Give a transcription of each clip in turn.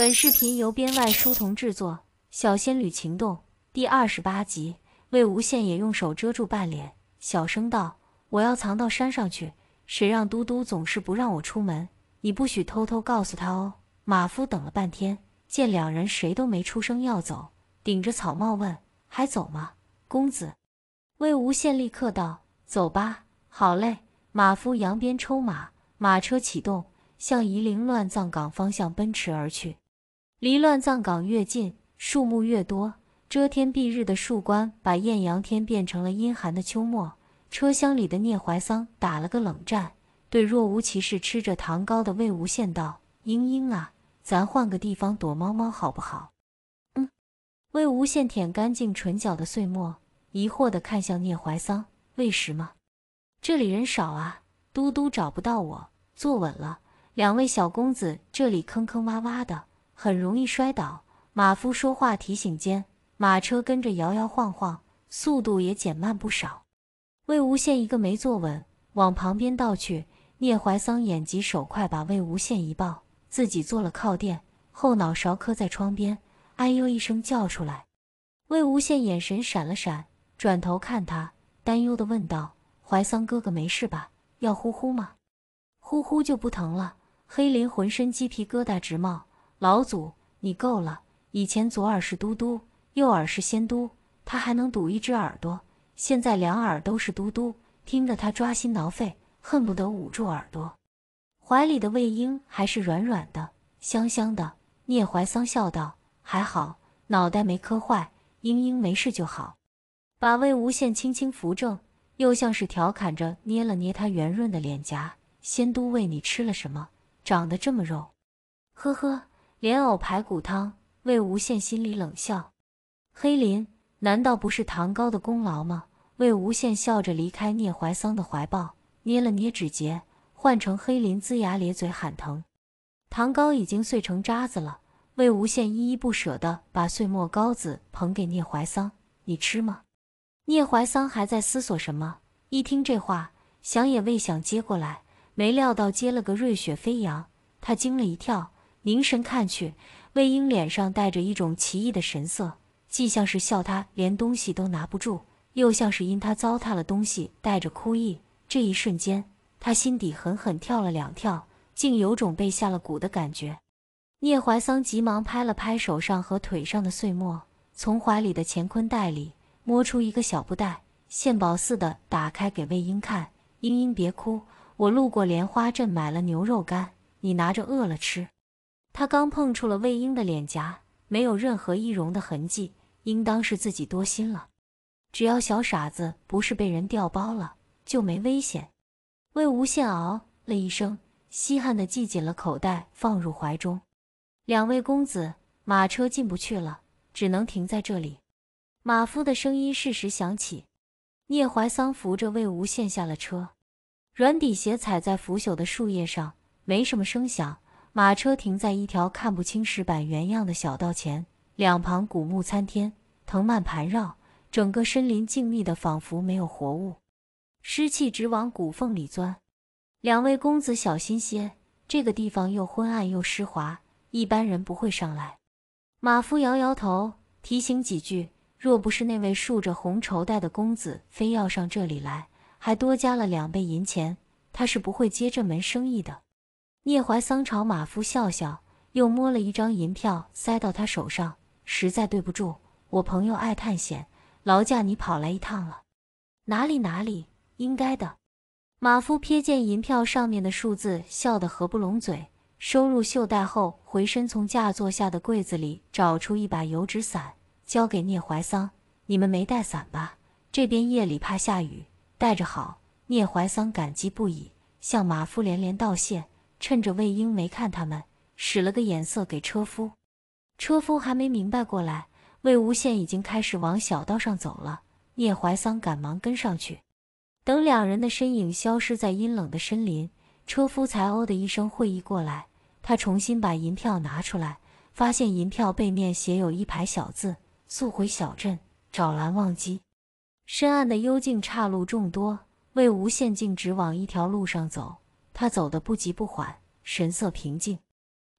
本视频由编外书童制作，《小仙女情动》第二十八集。魏无羡也用手遮住半脸，小声道：“我要藏到山上去，谁让嘟嘟总是不让我出门？你不许偷偷告诉他哦。”马夫等了半天，见两人谁都没出声要走，顶着草帽问：“还走吗，公子？”魏无羡立刻道：“走吧。”“好嘞。”马夫扬鞭抽马，马车启动，向夷陵乱葬岗方向奔驰而去。离乱葬岗越近，树木越多，遮天蔽日的树冠把艳阳天变成了阴寒的秋末。车厢里的聂怀桑打了个冷战，对若无其事吃着糖糕的魏无羡道：“英英啊，咱换个地方躲猫猫好不好？”“嗯。”魏无羡舔干净唇角的碎末，疑惑地看向聂怀桑：“喂什么？这里人少啊，嘟嘟找不到我。坐稳了，两位小公子，这里坑坑洼洼的。”很容易摔倒。马夫说话提醒间，马车跟着摇摇晃晃，速度也减慢不少。魏无羡一个没坐稳，往旁边倒去。聂怀桑眼疾手快，把魏无羡一抱，自己坐了靠垫，后脑勺磕在窗边，哎呦一声叫出来。魏无羡眼神闪了闪，转头看他，担忧地问道：“怀桑哥哥没事吧？要呼呼吗？呼呼就不疼了。”黑林浑身鸡皮疙瘩直冒。老祖，你够了！以前左耳是嘟嘟，右耳是仙都，他还能堵一只耳朵，现在两耳都是嘟嘟，听得他抓心挠肺，恨不得捂住耳朵。怀里的魏婴还是软软的，香香的。聂怀桑笑道：“还好，脑袋没磕坏，嘤嘤没事就好。”把魏无羡轻轻扶正，又像是调侃着捏了捏他圆润的脸颊：“仙都喂你吃了什么，长得这么肉？”呵呵。莲藕排骨汤，魏无羡心里冷笑。黑林，难道不是唐高的功劳吗？魏无羡笑着离开聂怀桑的怀抱，捏了捏指节，换成黑林龇牙咧嘴喊疼。糖糕已经碎成渣子了，魏无羡依依不舍地把碎末糕子捧给聂怀桑，你吃吗？聂怀桑还在思索什么，一听这话，想也未想接过来，没料到接了个瑞雪飞扬，他惊了一跳。凝神看去，魏婴脸上带着一种奇异的神色，既像是笑他连东西都拿不住，又像是因他糟蹋了东西带着哭意。这一瞬间，他心底狠狠跳了两跳，竟有种被下了蛊的感觉。聂怀桑急忙拍了拍手上和腿上的碎末，从怀里的乾坤袋里摸出一个小布袋，献宝似的打开给魏婴看：“婴婴别哭，我路过莲花镇买了牛肉干，你拿着饿了吃。”他刚碰触了魏婴的脸颊，没有任何易容的痕迹，应当是自己多心了。只要小傻子不是被人调包了，就没危险。魏无羡嗷了一声，稀罕地系紧了口袋，放入怀中。两位公子，马车进不去了，只能停在这里。马夫的声音适时响起。聂怀桑扶着魏无羡下了车，软底鞋踩在腐朽的树叶上，没什么声响。马车停在一条看不清石板原样的小道前，两旁古木参天，藤蔓盘绕，整个森林静谧的仿佛没有活物，湿气直往骨缝里钻。两位公子小心些，这个地方又昏暗又湿滑，一般人不会上来。马夫摇摇头，提醒几句：“若不是那位束着红绸带的公子非要上这里来，还多加了两倍银钱，他是不会接这门生意的。”聂怀桑朝马夫笑笑，又摸了一张银票塞到他手上，实在对不住，我朋友爱探险，劳驾你跑来一趟了。哪里哪里，应该的。马夫瞥见银票上面的数字，笑得合不拢嘴，收入袖带后，回身从架座下的柜子里找出一把油纸伞，交给聂怀桑。你们没带伞吧？这边夜里怕下雨，带着好。聂怀桑感激不已，向马夫连连道谢。趁着魏婴没看他们，使了个眼色给车夫。车夫还没明白过来，魏无羡已经开始往小道上走了。聂怀桑赶忙跟上去。等两人的身影消失在阴冷的森林，车夫才“哦”的一声会意过来。他重新把银票拿出来，发现银票背面写有一排小字：“速回小镇找蓝忘机。”深暗的幽静岔路众多，魏无羡径直往一条路上走。他走得不急不缓，神色平静。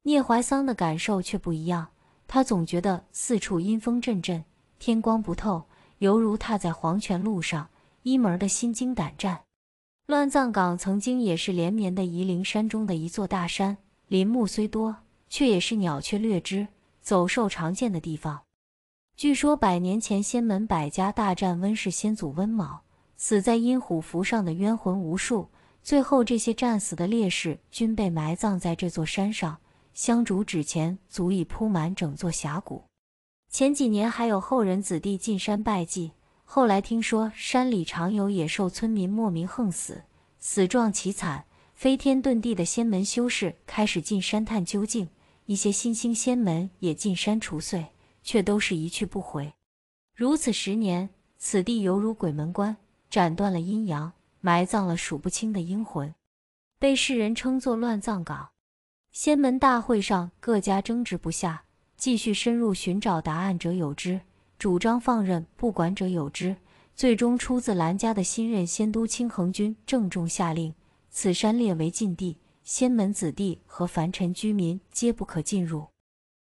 聂怀桑的感受却不一样，他总觉得四处阴风阵阵，天光不透，犹如踏在黄泉路上，一门儿的心惊胆战。乱葬岗曾经也是连绵的夷陵山中的一座大山，林木虽多，却也是鸟雀略知、走兽常见的地方。据说百年前仙门百家大战温氏先祖温某，死在阴虎符上的冤魂无数。最后，这些战死的烈士均被埋葬在这座山上，香烛纸钱足以铺满整座峡谷。前几年还有后人子弟进山拜祭，后来听说山里常有野兽，村民莫名横死，死状凄惨。飞天遁地的仙门修士开始进山探究竟，一些新兴仙门也进山除祟，却都是一去不回。如此十年，此地犹如鬼门关，斩断了阴阳。埋葬了数不清的英魂，被世人称作乱葬岗。仙门大会上，各家争执不下，继续深入寻找答案者有之，主张放任不管者有之。最终，出自蓝家的新任仙都清衡君郑重下令：此山列为禁地，仙门子弟和凡尘居民皆不可进入。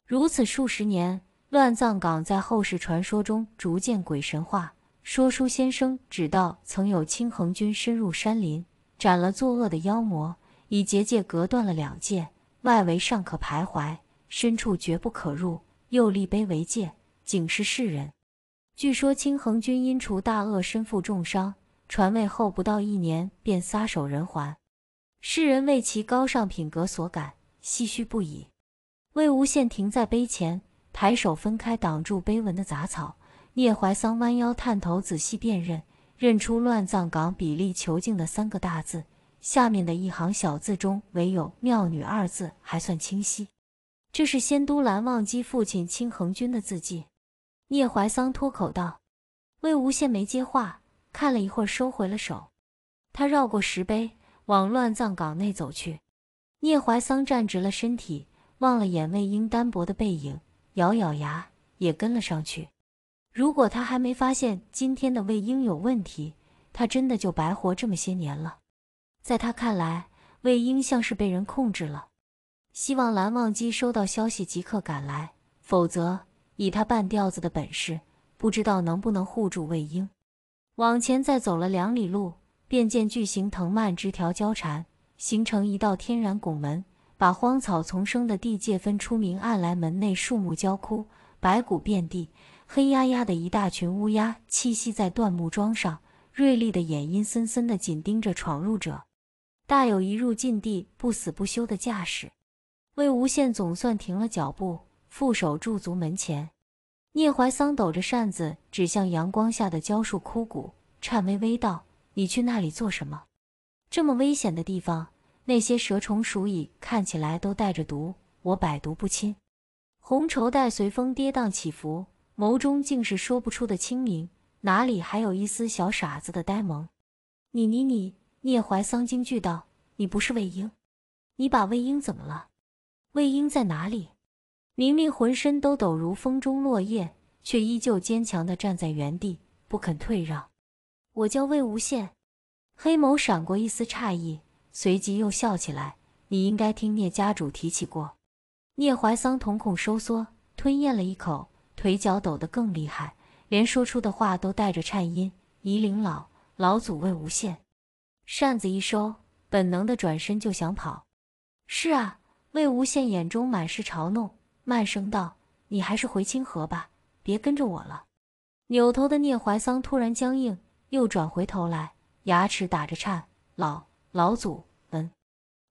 如此数十年，乱葬岗在后世传说中逐渐鬼神化。说书先生指道：“曾有清衡君深入山林，斩了作恶的妖魔，以结界隔断了两界，外围尚可徘徊，深处绝不可入。又立碑为戒，警示世人。据说清衡君因除大恶身负重伤，传位后不到一年便撒手人寰。世人为其高尚品格所感，唏嘘不已。”魏无羡停在碑前，抬手分开挡住碑文的杂草。聂怀桑弯腰探头，仔细辨认，认出乱葬岗比例囚禁”的三个大字，下面的一行小字中，唯有“妙女”二字还算清晰。这是仙都蓝忘机父亲清恒君的字迹。聂怀桑脱口道：“魏无羡没接话，看了一会儿，收回了手。他绕过石碑，往乱葬岗内走去。聂怀桑站直了身体，望了眼魏婴单薄的背影，咬咬牙，也跟了上去。”如果他还没发现今天的魏婴有问题，他真的就白活这么些年了。在他看来，魏婴像是被人控制了。希望蓝忘机收到消息即刻赶来，否则以他半吊子的本事，不知道能不能护住魏婴。往前再走了两里路，便见巨型藤蔓枝条交缠，形成一道天然拱门，把荒草丛生的地界分出明暗来。门内树木焦枯。白骨遍地，黑压压的一大群乌鸦栖息在断木桩上，锐利的眼阴森森地紧盯着闯入者，大有一入禁地不死不休的架势。魏无羡总算停了脚步，负手驻足门前。聂怀桑抖着扇子，指向阳光下的蕉树枯骨，颤巍巍道：“你去那里做什么？这么危险的地方，那些蛇虫鼠蚁看起来都带着毒，我百毒不侵。”红绸带随风跌宕起伏，眸中竟是说不出的清明，哪里还有一丝小傻子的呆萌？你你你！聂怀桑惊惧道：“你不是魏婴？你把魏婴怎么了？魏婴在哪里？”明明浑身都抖如风中落叶，却依旧坚强地站在原地，不肯退让。我叫魏无羡。黑眸闪过一丝诧异，随即又笑起来。你应该听聂家主提起过。聂怀桑瞳孔收缩，吞咽了一口，腿脚抖得更厉害，连说出的话都带着颤音：“夷陵老老祖魏无羡。”扇子一收，本能的转身就想跑。“是啊。”魏无羡眼中满是嘲弄，慢声道：“你还是回清河吧，别跟着我了。”扭头的聂怀桑突然僵硬，又转回头来，牙齿打着颤：“老老祖。”“嗯。”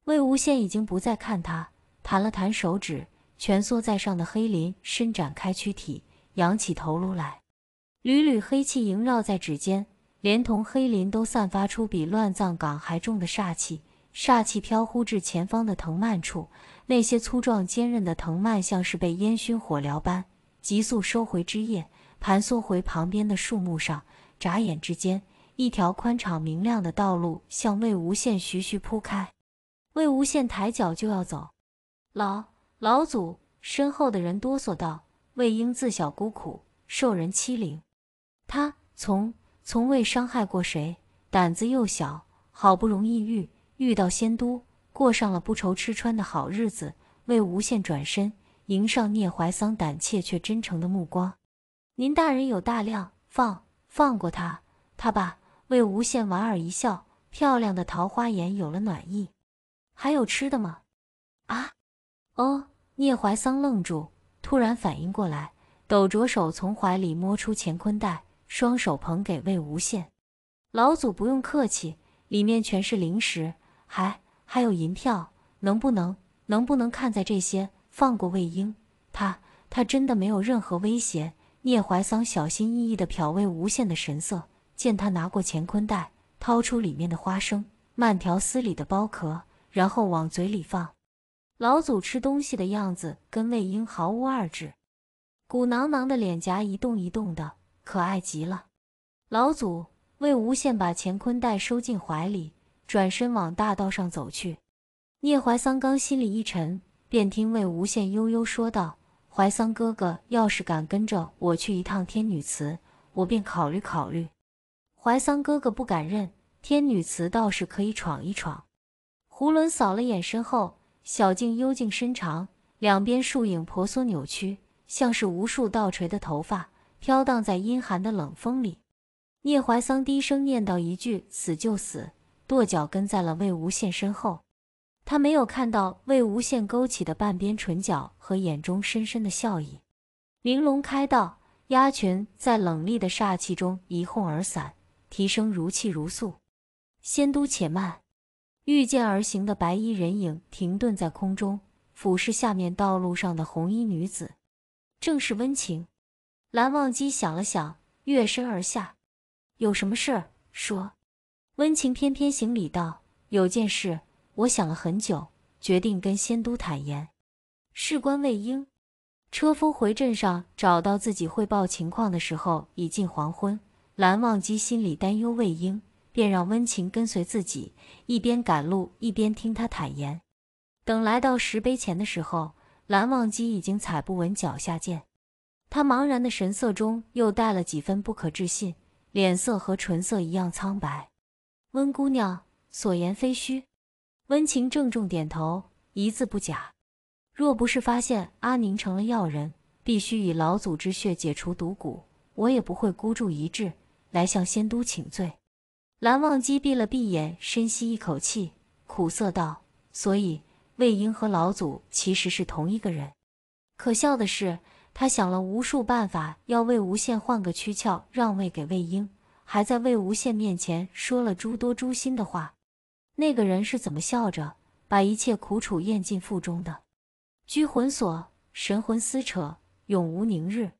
魏无羡已经不再看他。弹了弹手指，蜷缩在上的黑鳞伸展开躯体，扬起头颅来。缕缕黑气萦绕在指尖，连同黑鳞都散发出比乱葬岗还重的煞气。煞气飘忽至前方的藤蔓处，那些粗壮坚韧的藤蔓像是被烟熏火燎般，急速收回枝叶，盘缩回旁边的树木上。眨眼之间，一条宽敞明亮的道路向魏无羡徐徐铺开。魏无羡抬脚就要走。老老祖身后的人哆嗦道：“魏婴自小孤苦，受人欺凌，他从从未伤害过谁，胆子又小，好不容易遇遇到仙都，过上了不愁吃穿的好日子。”魏无羡转身迎上聂怀桑胆怯却真诚的目光：“您大人有大量，放放过他他吧。”魏无羡莞尔一笑，漂亮的桃花眼有了暖意。“还有吃的吗？”啊。哦，聂怀桑愣住，突然反应过来，抖着手从怀里摸出乾坤袋，双手捧给魏无羡：“老祖不用客气，里面全是零食，还还有银票，能不能能不能看在这些放过魏婴？他他真的没有任何威胁。”聂怀桑小心翼翼地瞟魏无羡的神色，见他拿过乾坤袋，掏出里面的花生，慢条斯理的剥壳，然后往嘴里放。老祖吃东西的样子跟魏婴毫无二致，鼓囊囊的脸颊一动一动的，可爱极了。老祖魏无羡把乾坤袋收进怀里，转身往大道上走去。聂怀桑刚心里一沉，便听魏无羡悠悠说道：“怀桑哥哥，要是敢跟着我去一趟天女祠，我便考虑考虑。”怀桑哥哥不敢认天女祠，倒是可以闯一闯。胡伦扫了眼身后。小径幽静深长，两边树影婆娑扭曲，像是无数倒垂的头发飘荡在阴寒的冷风里。聂怀桑低声念叨一句“死就死”，跺脚跟在了魏无羡身后。他没有看到魏无羡勾起的半边唇角和眼中深深的笑意。玲珑开道，鸭群在冷厉的煞气中一哄而散，提声如泣如诉。仙都且慢。御剑而行的白衣人影停顿在空中，俯视下面道路上的红衣女子，正是温情。蓝忘机想了想，跃身而下：“有什么事儿说。”温情翩翩行礼道：“有件事，我想了很久，决定跟仙都坦言，事关魏婴。”车夫回镇上找到自己汇报情况的时候，已近黄昏。蓝忘机心里担忧魏婴。便让温情跟随自己，一边赶路一边听他坦言。等来到石碑前的时候，蓝忘机已经踩不稳脚下剑，他茫然的神色中又带了几分不可置信，脸色和唇色一样苍白。温姑娘所言非虚。温情郑重点头，一字不假。若不是发现阿宁成了药人，必须以老祖之血解除毒蛊，我也不会孤注一掷来向仙都请罪。蓝忘机闭了闭眼，深吸一口气，苦涩道：“所以，魏婴和老祖其实是同一个人。可笑的是，他想了无数办法，要魏无羡换个躯壳，让位给魏婴，还在魏无羡面前说了诸多诛心的话。那个人是怎么笑着把一切苦楚咽进腹中的？拘魂锁，神魂撕扯，永无宁日。”